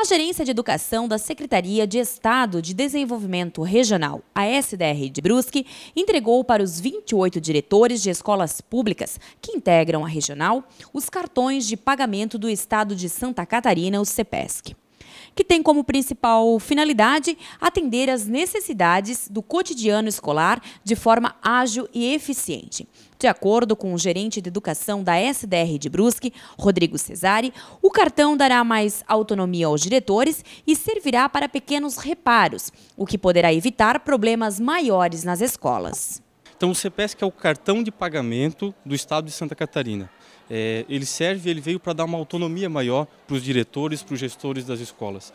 A Gerência de Educação da Secretaria de Estado de Desenvolvimento Regional, a SDR de Brusque, entregou para os 28 diretores de escolas públicas que integram a regional os cartões de pagamento do Estado de Santa Catarina, o CEPESC que tem como principal finalidade atender às necessidades do cotidiano escolar de forma ágil e eficiente. De acordo com o gerente de educação da SDR de Brusque, Rodrigo Cesari, o cartão dará mais autonomia aos diretores e servirá para pequenos reparos, o que poderá evitar problemas maiores nas escolas. Então o CPS é o cartão de pagamento do Estado de Santa Catarina. É, ele serve, ele veio para dar uma autonomia maior para os diretores, para os gestores das escolas.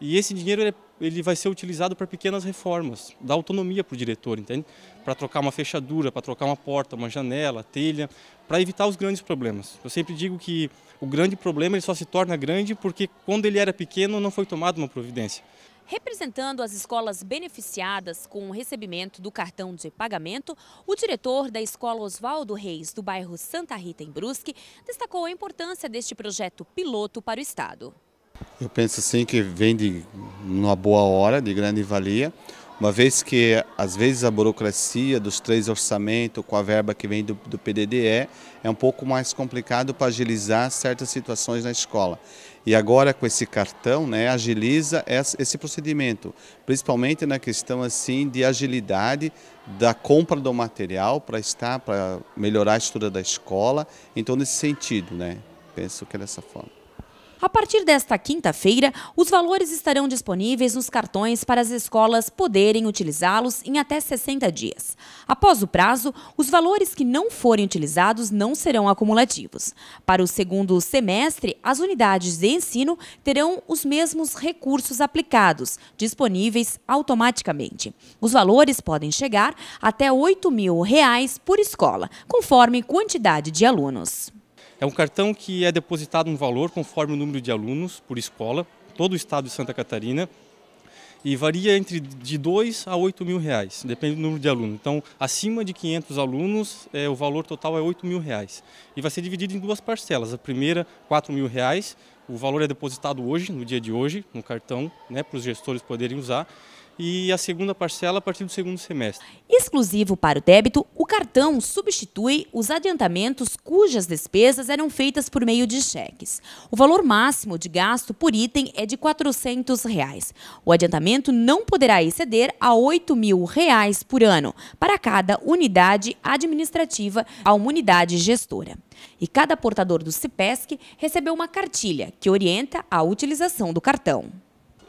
E esse dinheiro ele, é, ele vai ser utilizado para pequenas reformas, dá autonomia para o diretor, entende? Para trocar uma fechadura, para trocar uma porta, uma janela, telha, para evitar os grandes problemas. Eu sempre digo que o grande problema ele só se torna grande porque quando ele era pequeno não foi tomada uma providência. Representando as escolas beneficiadas com o recebimento do cartão de pagamento, o diretor da escola Oswaldo Reis, do bairro Santa Rita, em Brusque, destacou a importância deste projeto piloto para o Estado. Eu penso sim que vem de uma boa hora, de grande valia, uma vez que, às vezes, a burocracia dos três orçamentos com a verba que vem do, do PDDE é um pouco mais complicado para agilizar certas situações na escola. E agora, com esse cartão, né, agiliza esse procedimento, principalmente na questão assim de agilidade da compra do material para estar, para melhorar a estrutura da escola. Então, nesse sentido, né, penso que é dessa forma. A partir desta quinta-feira, os valores estarão disponíveis nos cartões para as escolas poderem utilizá-los em até 60 dias. Após o prazo, os valores que não forem utilizados não serão acumulativos. Para o segundo semestre, as unidades de ensino terão os mesmos recursos aplicados, disponíveis automaticamente. Os valores podem chegar até R$ 8 mil reais por escola, conforme quantidade de alunos. É um cartão que é depositado um valor conforme o número de alunos por escola, todo o estado de Santa Catarina, e varia entre de 2 a 8 mil reais, depende do número de alunos. Então, acima de 500 alunos, é, o valor total é 8 mil reais. E vai ser dividido em duas parcelas. A primeira, 4 mil reais, o valor é depositado hoje, no dia de hoje, no cartão, né, para os gestores poderem usar. E a segunda parcela a partir do segundo semestre. Exclusivo para o débito, o cartão substitui os adiantamentos cujas despesas eram feitas por meio de cheques. O valor máximo de gasto por item é de R$ 400. Reais. O adiantamento não poderá exceder a R$ 8 mil reais por ano para cada unidade administrativa a uma unidade gestora. E cada portador do CIPESC recebeu uma cartilha que orienta a utilização do cartão.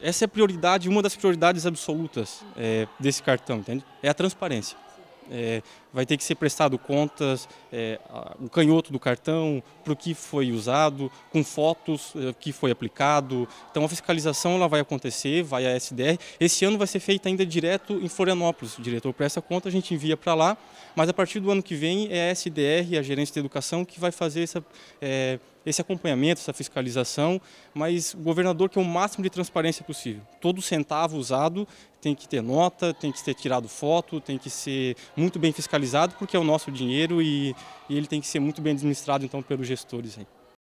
Essa é a prioridade, uma das prioridades absolutas é, desse cartão, entende? É a transparência. É, vai ter que ser prestado contas, é, o canhoto do cartão, para o que foi usado, com fotos é, que foi aplicado. Então a fiscalização ela vai acontecer, vai à SDR. Esse ano vai ser feita ainda direto em Florianópolis. O diretor presta conta, a gente envia para lá, mas a partir do ano que vem é a SDR, a gerência de educação, que vai fazer essa... É, esse acompanhamento, essa fiscalização, mas o governador quer o máximo de transparência possível. Todo centavo usado tem que ter nota, tem que ser tirado foto, tem que ser muito bem fiscalizado porque é o nosso dinheiro e, e ele tem que ser muito bem administrado então pelos gestores